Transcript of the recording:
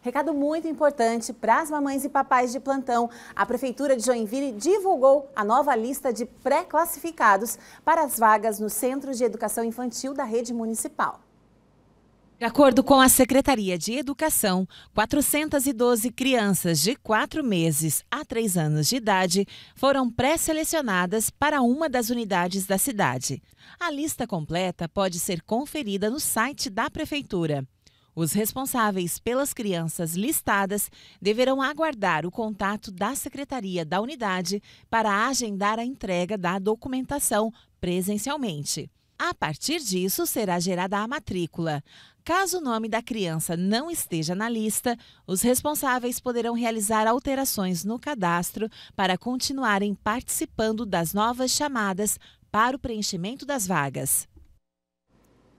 Recado muito importante para as mamães e papais de plantão. A Prefeitura de Joinville divulgou a nova lista de pré-classificados para as vagas no Centro de Educação Infantil da rede municipal. De acordo com a Secretaria de Educação, 412 crianças de 4 meses a 3 anos de idade foram pré-selecionadas para uma das unidades da cidade. A lista completa pode ser conferida no site da Prefeitura. Os responsáveis pelas crianças listadas deverão aguardar o contato da secretaria da unidade para agendar a entrega da documentação presencialmente. A partir disso, será gerada a matrícula. Caso o nome da criança não esteja na lista, os responsáveis poderão realizar alterações no cadastro para continuarem participando das novas chamadas para o preenchimento das vagas.